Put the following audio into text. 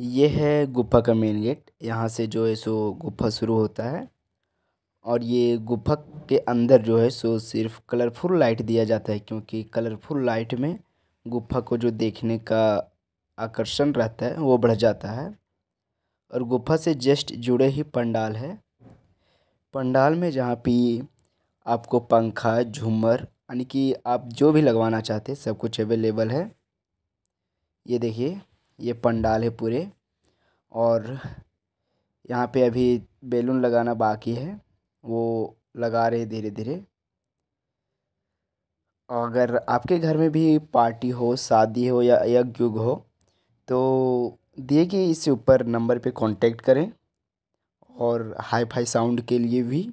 ये है गुफा का मेन गेट यहाँ से जो है सो गुफा शुरू होता है और ये गुफा के अंदर जो है सो सिर्फ कलरफुल लाइट दिया जाता है क्योंकि कलरफुल लाइट में गुफा को जो देखने का आकर्षण रहता है वो बढ़ जाता है और गुफा से जस्ट जुड़े ही पंडाल है पंडाल में जहाँ पे आपको पंखा झूमर यानी कि आप जो भी लगवाना चाहते हैं सब कुछ अवेलेबल है ये देखिए ये पंडाल है पूरे और यहाँ पे अभी बैलून लगाना बाकी है वो लगा रहे धीरे धीरे अगर आपके घर में भी पार्टी हो शादी हो या यज्ञ युग हो तो दिए कि इस ऊपर नंबर पे कांटेक्ट करें और हाई फाई साउंड के लिए भी